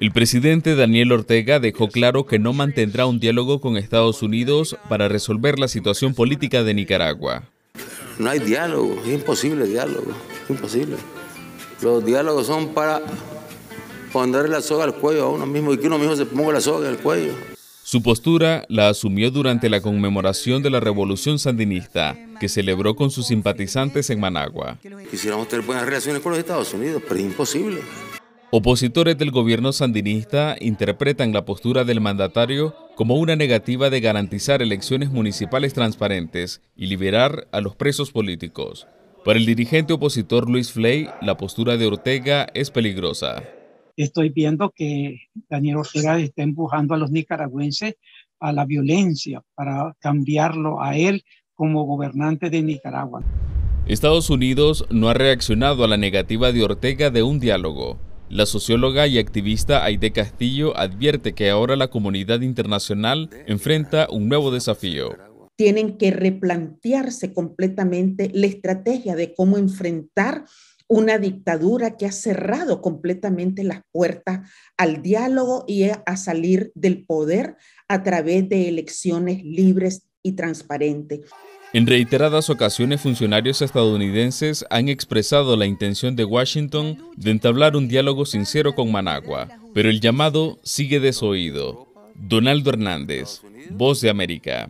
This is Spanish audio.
El presidente Daniel Ortega dejó claro que no mantendrá un diálogo con Estados Unidos para resolver la situación política de Nicaragua. No hay diálogo, es imposible diálogo, es imposible. Los diálogos son para poner la soga al cuello a uno mismo y que uno mismo se ponga la soga al cuello. Su postura la asumió durante la conmemoración de la Revolución Sandinista, que celebró con sus simpatizantes en Managua. Quisiéramos tener buenas relaciones con los Estados Unidos, pero es imposible. Opositores del gobierno sandinista interpretan la postura del mandatario como una negativa de garantizar elecciones municipales transparentes y liberar a los presos políticos. Para el dirigente opositor Luis Fley, la postura de Ortega es peligrosa. Estoy viendo que Daniel Ortega está empujando a los nicaragüenses a la violencia para cambiarlo a él como gobernante de Nicaragua. Estados Unidos no ha reaccionado a la negativa de Ortega de un diálogo. La socióloga y activista Aide Castillo advierte que ahora la comunidad internacional enfrenta un nuevo desafío. Tienen que replantearse completamente la estrategia de cómo enfrentar una dictadura que ha cerrado completamente las puertas al diálogo y a salir del poder a través de elecciones libres, transparente. En reiteradas ocasiones, funcionarios estadounidenses han expresado la intención de Washington de entablar un diálogo sincero con Managua, pero el llamado sigue desoído. Donaldo Hernández, Voz de América.